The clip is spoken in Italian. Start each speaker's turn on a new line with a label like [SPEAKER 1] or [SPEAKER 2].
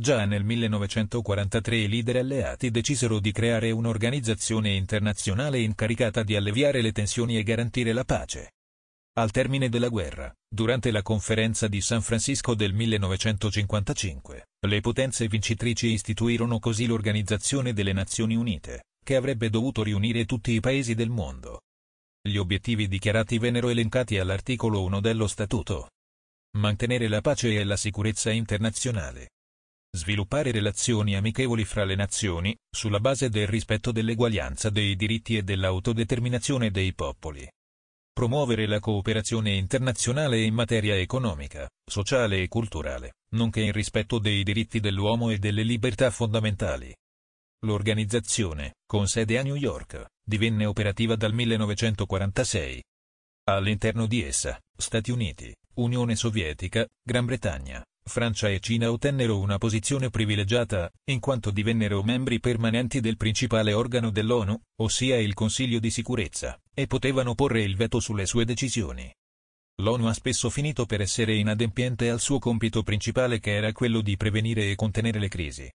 [SPEAKER 1] Già nel 1943 i leader alleati decisero di creare un'organizzazione internazionale incaricata di alleviare le tensioni e garantire la pace. Al termine della guerra, durante la conferenza di San Francisco del 1955, le potenze vincitrici istituirono così l'Organizzazione delle Nazioni Unite, che avrebbe dovuto riunire tutti i paesi del mondo. Gli obiettivi dichiarati vennero elencati all'articolo 1 dello Statuto. Mantenere la pace e la sicurezza internazionale, sviluppare relazioni amichevoli fra le nazioni, sulla base del rispetto dell'eguaglianza dei diritti e dell'autodeterminazione dei popoli. Promuovere la cooperazione internazionale in materia economica, sociale e culturale, nonché in rispetto dei diritti dell'uomo e delle libertà fondamentali. L'organizzazione, con sede a New York, divenne operativa dal 1946. All'interno di essa, Stati Uniti, Unione Sovietica, Gran Bretagna, Francia e Cina ottennero una posizione privilegiata, in quanto divennero membri permanenti del principale organo dell'ONU, ossia il Consiglio di sicurezza, e potevano porre il veto sulle sue decisioni. L'ONU ha spesso finito per essere inadempiente al suo compito principale che era quello di prevenire e contenere le crisi.